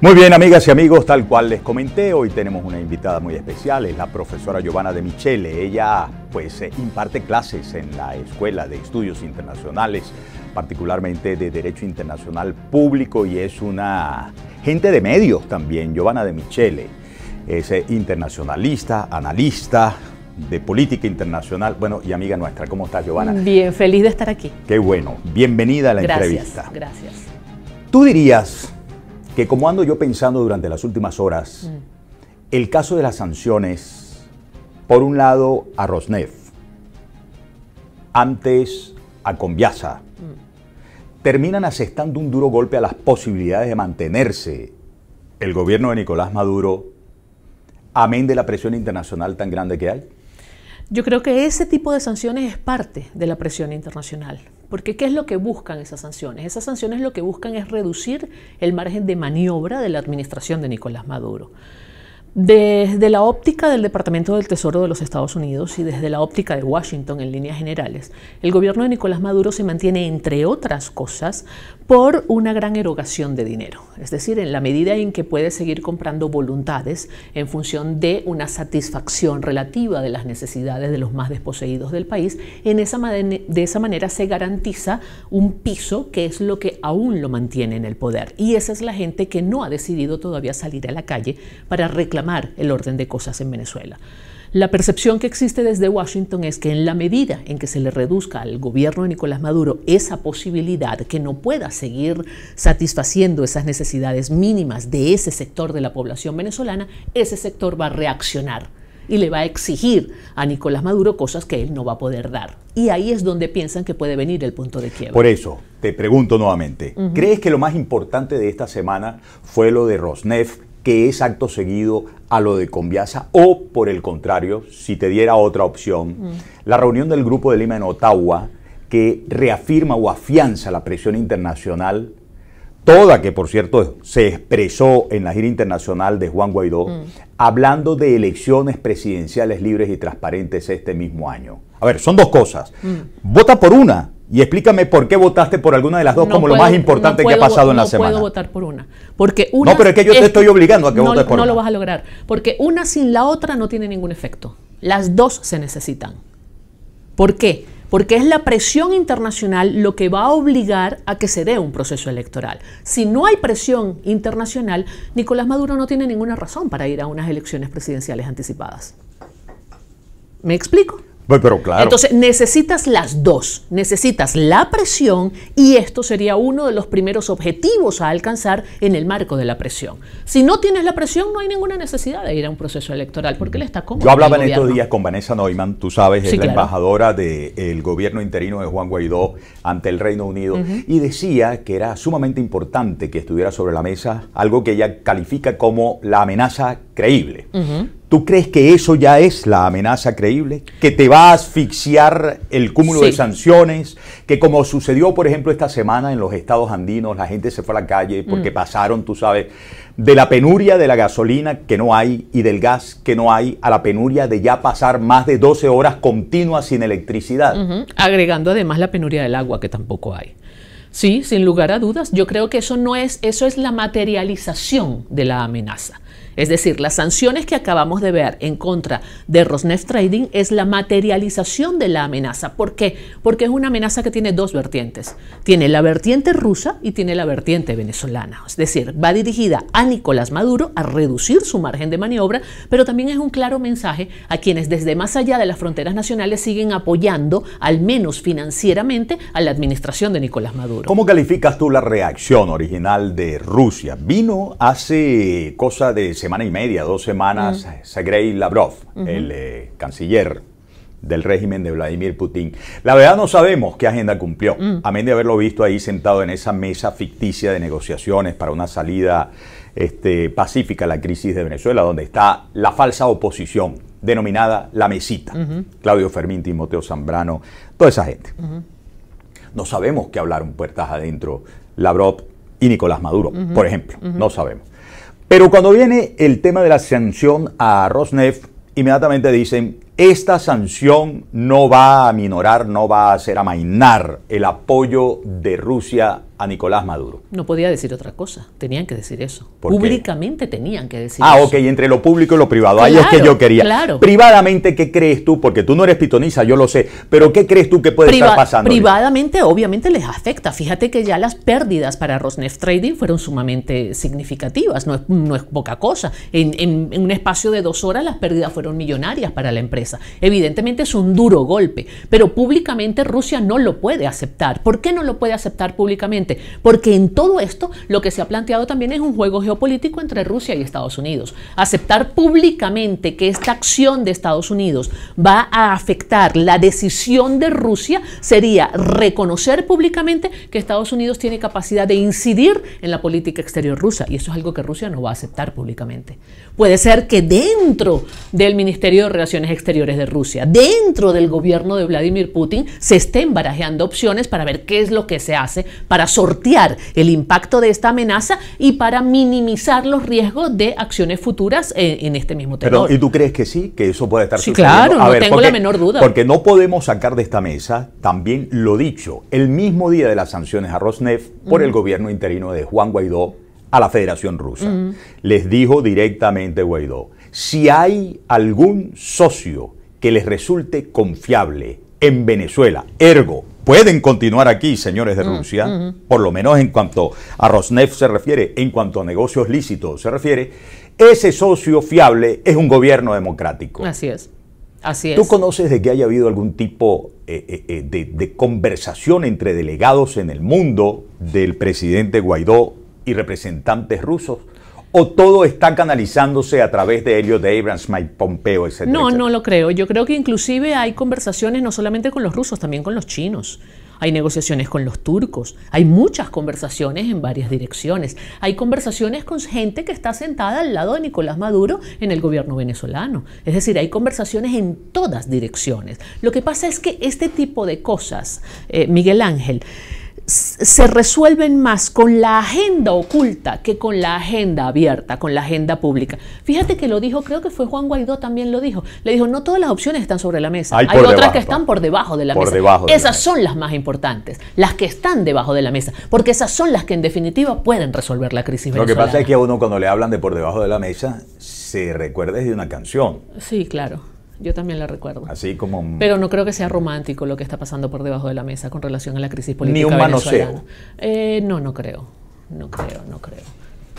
Muy bien, amigas y amigos, tal cual les comenté, hoy tenemos una invitada muy especial, es la profesora Giovanna de Michele. Ella pues eh, imparte clases en la Escuela de Estudios Internacionales, particularmente de Derecho Internacional Público y es una gente de medios también, Giovanna de Michele. Es eh, internacionalista, analista, de política internacional. Bueno, y amiga nuestra, ¿cómo estás, Giovanna? Bien, feliz de estar aquí. Qué bueno. Bienvenida a la gracias, entrevista. Gracias. ¿Tú dirías que como ando yo pensando durante las últimas horas, mm. el caso de las sanciones, por un lado a Rosneft, antes a Conviasa, mm. terminan asestando un duro golpe a las posibilidades de mantenerse el gobierno de Nicolás Maduro, amén de la presión internacional tan grande que hay? Yo creo que ese tipo de sanciones es parte de la presión internacional. Porque ¿qué es lo que buscan esas sanciones? Esas sanciones lo que buscan es reducir el margen de maniobra de la administración de Nicolás Maduro. Desde la óptica del Departamento del Tesoro de los Estados Unidos y desde la óptica de Washington en líneas generales, el gobierno de Nicolás Maduro se mantiene, entre otras cosas, por una gran erogación de dinero. Es decir, en la medida en que puede seguir comprando voluntades en función de una satisfacción relativa de las necesidades de los más desposeídos del país, en esa de esa manera se garantiza un piso que es lo que aún lo mantiene en el poder. Y esa es la gente que no ha decidido todavía salir a la calle para reclamar el orden de cosas en Venezuela. La percepción que existe desde Washington es que en la medida en que se le reduzca al gobierno de Nicolás Maduro esa posibilidad, que no pueda seguir satisfaciendo esas necesidades mínimas de ese sector de la población venezolana, ese sector va a reaccionar y le va a exigir a Nicolás Maduro cosas que él no va a poder dar. Y ahí es donde piensan que puede venir el punto de quiebra. Por eso, te pregunto nuevamente, ¿crees que lo más importante de esta semana fue lo de Rosneft que es acto seguido a lo de Conviasa, o por el contrario, si te diera otra opción, mm. la reunión del Grupo de Lima en Ottawa, que reafirma o afianza la presión internacional, toda que por cierto se expresó en la gira internacional de Juan Guaidó, mm. hablando de elecciones presidenciales libres y transparentes este mismo año. A ver, son dos cosas. Mm. Vota por una y explícame por qué votaste por alguna de las dos como lo más importante que ha pasado en la semana. No puedo votar por una. Porque una no, pero es que yo te estoy obligando a que votes por una. No lo vas a lograr. Porque una sin la otra no tiene ningún efecto. Las dos se necesitan. ¿Por qué? Porque es la presión internacional lo que va a obligar a que se dé un proceso electoral. Si no hay presión internacional, Nicolás Maduro no tiene ninguna razón para ir a unas elecciones presidenciales anticipadas. ¿Me explico? Pues, Entonces necesitas las dos, necesitas la presión y esto sería uno de los primeros objetivos a alcanzar en el marco de la presión. Si no tienes la presión, no hay ninguna necesidad de ir a un proceso electoral porque le está como Yo hablaba en estos días con Vanessa Neumann, tú sabes, es la embajadora del gobierno interino de Juan Guaidó ante el Reino Unido y decía que era sumamente importante que estuviera sobre la mesa algo que ella califica como la amenaza creíble. ¿Tú crees que eso ya es la amenaza creíble? ¿Que te va a asfixiar el cúmulo de sanciones? ¿Que como sucedió, por ejemplo, esta semana en los estados andinos, la gente se fue a la calle porque mm. pasaron, tú sabes, de la penuria de la gasolina que no hay y del gas que no hay a la penuria de ya pasar más de 12 horas continuas sin electricidad? Agregando además la penuria del agua que tampoco hay. Sí, sin lugar a dudas, yo creo que eso no es, eso es la materialización de la amenaza. Es decir, las sanciones que acabamos de ver en contra de Rosneft Trading es la materialización de la amenaza. ¿Por qué? Porque es una amenaza que tiene dos vertientes. Tiene la vertiente rusa y tiene la vertiente venezolana. Es decir, va dirigida a Nicolás Maduro a reducir su margen de maniobra, pero también es un claro mensaje a quienes desde más allá de las fronteras nacionales siguen apoyando, al menos financieramente, a la administración de Nicolás Maduro. ¿Cómo calificas tú la reacción original de Rusia? Vino hace cosa de semana y media, dos semanas, segre Lavrov, el eh, canciller del régimen de Vladimir Putin. La verdad no sabemos qué agenda cumplió, mm. a menos de haberlo visto ahí sentado en esa mesa ficticia de negociaciones para una salida este, pacífica a la crisis de Venezuela, donde está la falsa oposición, denominada la mesita. Claudio Fermín, Timoteo Zambrano, toda esa gente. No sabemos qué hablaron puertas adentro Lavrov y Nicolás Maduro, por ejemplo, no sabemos. Pero cuando viene el tema de la sanción a Rosneft, inmediatamente dicen, esta sanción no va a minorar, no va a hacer amainar el apoyo de Rusia a Nicolás Maduro. No podía decir otra cosa, tenían que decir eso. Públicamente tenían que decir ah, eso. Ah, ok, entre lo público y lo privado, ahí es que yo quería. Claro. Privadamente, ¿qué crees tú? Porque tú no eres pitoniza, yo lo sé, pero ¿qué crees tú que puede estar pasando? Privadamente, obviamente, les afecta. Fíjate que ya las pérdidas para Rosneft Trading fueron sumamente significativas, no es, poca cosa. en un espacio de dos horas las pérdidas fueron millonarias para la empresa. Evidentemente es un duro golpe, pero públicamente Rusia no lo puede aceptar. ¿Por qué no lo puede aceptar públicamente? porque en todo esto lo que se ha planteado también es un juego geopolítico entre Rusia y Estados Unidos. Aceptar públicamente que esta acción de Estados Unidos va a afectar la decisión de Rusia sería reconocer públicamente que Estados Unidos tiene capacidad de incidir en la política exterior rusa, y eso es algo que Rusia no va a aceptar públicamente. Puede ser que dentro del Ministerio de Relaciones Exteriores de Rusia, dentro del gobierno de Vladimir Putin, se estén barajeando opciones para ver qué es lo que se hace para sortear el impacto de esta amenaza y para minimizar los riesgos de acciones futuras eh, en, este mismo tema. ¿Y tú crees que sí? Que eso puede estar sí, Claro, no tengo la menor duda. Porque no podemos sacar de esta mesa también lo dicho el mismo día de las sanciones a Rosneft por el gobierno interino de Juan Guaidó a la Federación Rusa. Les dijo directamente Guaidó, si hay algún socio que les resulte confiable en Venezuela, ergo pueden continuar aquí, señores de mm, Rusia, mm-hmm. por lo menos en cuanto a Rosneft se refiere, en cuanto a negocios lícitos se refiere, ese socio fiable es un gobierno democrático. Así es. Así es. ¿Tú conoces de que haya habido algún tipo eh, eh, eh, de conversación entre delegados en el mundo del presidente Guaidó y representantes rusos? ¿O todo está canalizándose a través de Helio de Abrams, Mike Pompeo, etcétera? No, no lo creo. Yo creo que inclusive hay conversaciones no solamente con los rusos, también con los chinos hay negociaciones con los turcos, hay muchas conversaciones en varias direcciones, hay conversaciones con gente que está sentada al lado de Nicolás Maduro en el gobierno venezolano, es decir, hay conversaciones en todas direcciones. Lo que pasa es que este tipo de cosas, eh, Miguel Ángel, se resuelven más con la agenda oculta que con la agenda abierta, con la agenda pública. Fíjate que lo dijo, creo que fue Juan Guaidó también lo dijo. Le dijo, no todas las opciones están sobre la mesa. Hay, otras que están por debajo de la mesa. esas son las más importantes, las que están debajo de la mesa, porque esas son las que en definitiva pueden resolver la crisis. Lo que pasa es que a uno cuando le hablan de por debajo de la mesa, se recuerda de una canción. Sí, claro. Yo también la recuerdo. Así como... Pero no creo que sea romántico lo que está pasando por debajo de la mesa con relación a la crisis política Ni un manoseo. Eh, no, no creo. No creo, no creo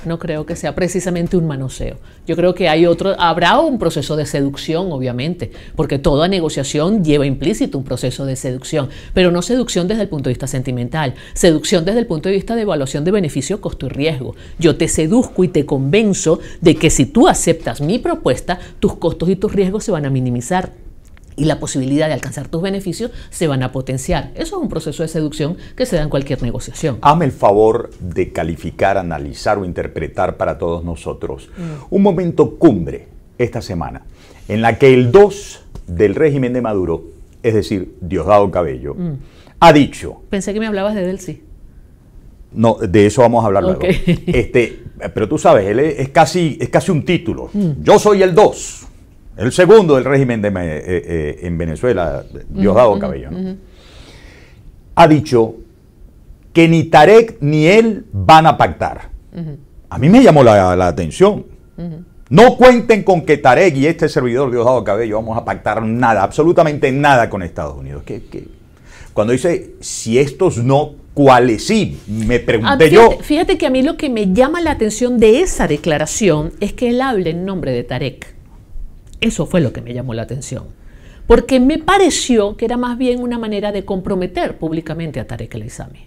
no creo que sea precisamente un manoseo. Yo creo que hay otro, habrá un proceso de seducción, obviamente, porque toda negociación lleva implícito un proceso de seducción, pero no seducción desde el punto de vista sentimental, seducción desde el punto de vista de evaluación de beneficio, costo y riesgo. Yo te seduzco y te convenzo de que si tú aceptas mi propuesta, tus costos y tus riesgos se van a minimizar y la posibilidad de alcanzar tus beneficios se van a potenciar. Eso es un proceso de seducción que se da en cualquier negociación. Hazme el favor de calificar, analizar o interpretar para todos nosotros mm. un momento cumbre esta semana en la que el 2 del régimen de Maduro, es decir, Diosdado Cabello, mm. ha dicho... Pensé que me hablabas de Delcy. No, de eso vamos a hablar luego. Este, pero tú sabes, él es, casi, es casi un título. Mm. Yo soy el 2 el segundo del régimen de, eh, eh, eh, en Venezuela, Diosdado Cabello, ha dicho que ni Tarek ni él van a pactar. A mí me llamó la, atención. No cuenten con que Tarek y este servidor Diosdado Cabello vamos a pactar nada, absolutamente nada con Estados Unidos. Cuando dice, si estos no, cuáles sí, me ah, pregunté yo. Fíjate que a mí lo que me llama la atención de esa declaración es que él habla en nombre de Tarek. Eso fue lo que me llamó la atención. Porque me pareció que era más bien una manera de comprometer públicamente a Tarek el Isami.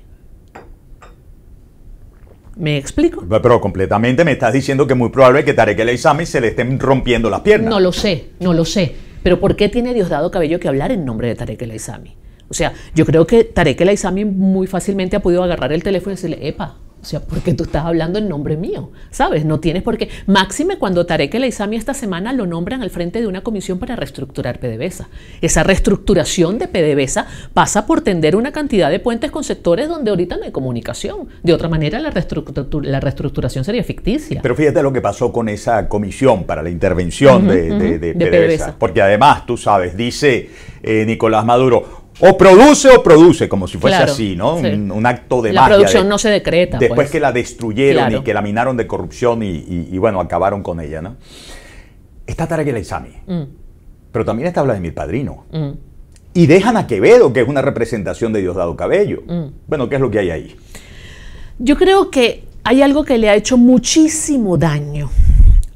¿Me explico? Pero completamente me estás diciendo que es muy probable que Tarek el Isami se le estén rompiendo las piernas. No lo sé, no lo sé. Pero ¿por qué tiene Diosdado Cabello que hablar en nombre de Tarek el Isami? O sea, yo creo que Tarek el Isami muy fácilmente ha podido agarrar el teléfono y decirle, epa, o sea, porque tú estás hablando en nombre mío, ¿sabes? No tienes por qué. Máxime cuando Tarek El ISAMI esta semana lo nombran al frente de una comisión para reestructurar PDVSA. Esa reestructuración de PDVSA pasa por tender una cantidad de puentes con sectores donde ahorita no hay comunicación. De otra manera, la, la reestructuración sería ficticia. Pero fíjate lo que pasó con esa comisión para la intervención de, de, PDVSA. Porque además, tú sabes, dice eh, Nicolás Maduro, o produce o produce, como si fuese así, ¿no? Un, acto de la La producción no se decreta. Después pues. que la destruyeron y que la minaron de corrupción y, bueno, acabaron con ella, ¿no? Está Tarek El mm. pero también está de Vladimir Padrino. Mm. Y dejan a Quevedo, que es una representación de Dios dado Cabello. Mm. Bueno, ¿qué es lo que hay ahí? Yo creo que hay algo que le ha hecho muchísimo daño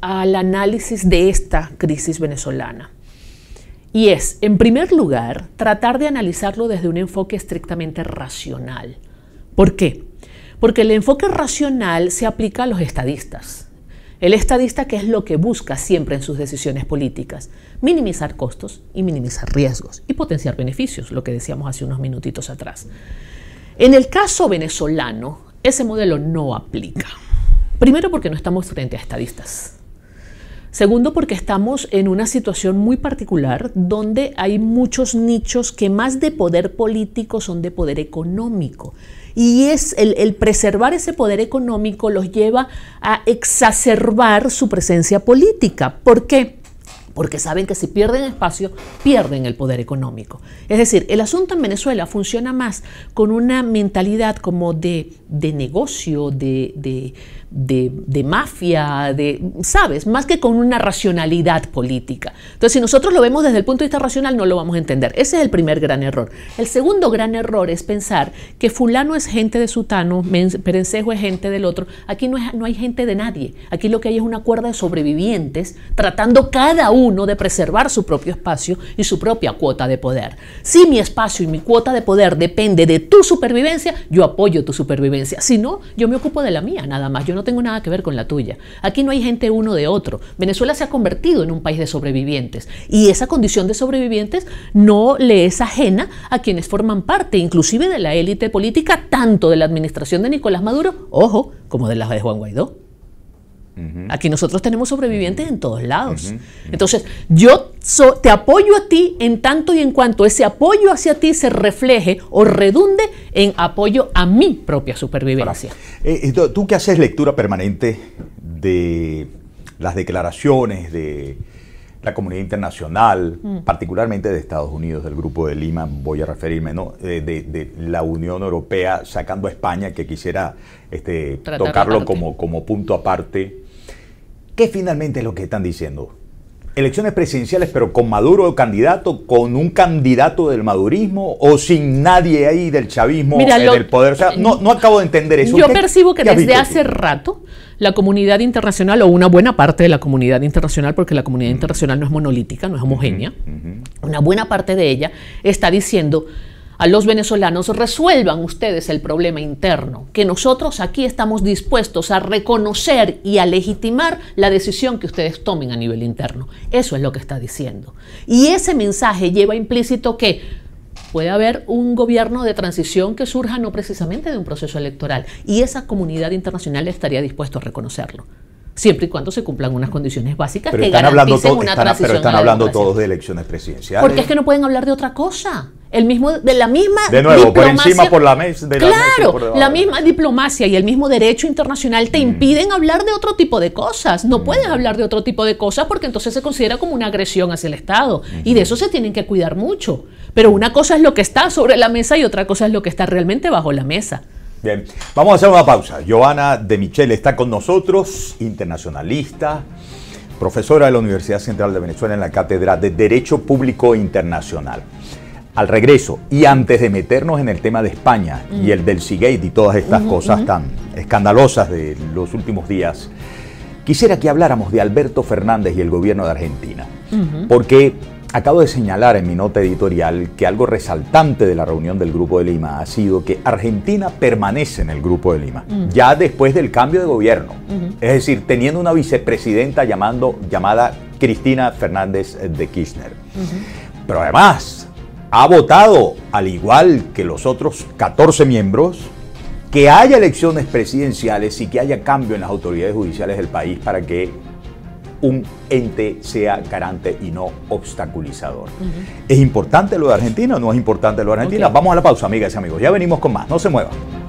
al análisis de esta crisis venezolana y es, en primer lugar, tratar de analizarlo desde un enfoque estrictamente racional. ¿Por qué? Porque el enfoque racional se aplica a los estadistas. El estadista que es lo que busca siempre en sus decisiones políticas, minimizar costos y minimizar riesgos y potenciar beneficios, lo que decíamos hace unos minutitos atrás. En el caso venezolano, ese modelo no aplica. Primero porque no estamos frente a estadistas. Segundo, porque estamos en una situación muy particular donde hay muchos nichos que más de poder político son de poder económico. Y es el, preservar ese poder económico los lleva a exacerbar su presencia política. ¿Por qué? porque saben que si pierden espacio, pierden el poder económico. Es decir, el asunto en Venezuela funciona más con una mentalidad como de, negocio, de, de, mafia, de, ¿sabes? Más que con una racionalidad política. Entonces, si nosotros lo vemos desde el punto de vista racional, no lo vamos a entender. Ese es el primer gran error. El segundo gran error es pensar que fulano es gente de sutano, perencejo es gente del otro. Aquí no, es, no hay gente de nadie. Aquí lo que hay es una cuerda de sobrevivientes tratando cada uno de preservar su propio espacio y su propia cuota de poder. Si mi espacio y mi cuota de poder depende de tu supervivencia, yo apoyo tu supervivencia. Si no, yo me ocupo de la mía, nada más. Yo no tengo nada que ver con la tuya. Aquí no hay gente uno de otro. Venezuela se ha convertido en un país de sobrevivientes y esa condición de sobrevivientes no le es ajena a quienes forman parte, inclusive de la élite política, tanto de la administración de Nicolás Maduro, ojo, como de la de Juan Guaidó. Aquí nosotros tenemos sobrevivientes en todos lados. Entonces, yo te apoyo a ti en tanto y en cuanto ese apoyo hacia ti se refleje o redunde en apoyo a mi propia supervivencia. Eh, tú que haces lectura permanente de las declaraciones de la comunidad internacional, mm. particularmente de Estados Unidos, del Grupo de Lima, voy a referirme, ¿no? De, la Unión Europea, sacando a España, que quisiera este, tocarlo como punto aparte ¿Qué finalmente es lo que están diciendo? Elecciones presidenciales, pero con Maduro candidato, con un candidato del madurismo o sin nadie ahí del chavismo en el poder. no, acabo de entender eso. Yo percibo que desde hace rato la comunidad internacional o una buena parte de la comunidad internacional, porque la comunidad mm. internacional no es monolítica, no es homogénea, una buena parte de ella está diciendo a los venezolanos, resuelvan ustedes el problema interno, que nosotros aquí estamos dispuestos a reconocer y a legitimar la decisión que ustedes tomen a nivel interno. Eso es lo que está diciendo. Y ese mensaje lleva implícito que puede haber un gobierno de transición que surja no precisamente de un proceso electoral, y esa comunidad internacional estaría dispuesta a reconocerlo siempre y cuando se cumplan unas condiciones básicas que garanticen una están, transición. Pero están hablando todos de elecciones presidenciales. Porque es que no pueden hablar de otra cosa. El mismo, de la misma de nuevo, por encima por la mesa. De la claro, la misma diplomacia y el mismo derecho internacional te mm. impiden hablar de otro tipo de cosas. No mm. puedes hablar de otro tipo de cosas porque entonces se considera como una agresión hacia el Estado. Y de eso se tienen que cuidar mucho. Pero una cosa es lo que está sobre la mesa y otra cosa es lo que está realmente bajo la mesa vamos a hacer una pausa. Joana de Michele está con nosotros, internacionalista, profesora de la Universidad Central de Venezuela en la Cátedra de Derecho Público Internacional. Al regreso, y antes de meternos en el tema de España y el del Seagate y todas estas cosas tan escandalosas de los últimos días, quisiera que habláramos de Alberto Fernández y el gobierno de Argentina. Porque Acabo de señalar en mi nota editorial que algo resaltante de la reunión del Grupo de Lima ha sido que Argentina permanece en el Grupo de Lima, mm. ya después del cambio de gobierno. Es decir, teniendo una vicepresidenta llamando, llamada Cristina Fernández de Kirchner. Pero además, ha votado, al igual que los otros 14 miembros, que haya elecciones presidenciales y que haya cambio en las autoridades judiciales del país para que un ente sea garante y no obstaculizador. ¿Es importante lo de Argentina no es importante lo de Argentina? Vamos a la pausa, amigas y amigos. Ya venimos con más. No se muevan.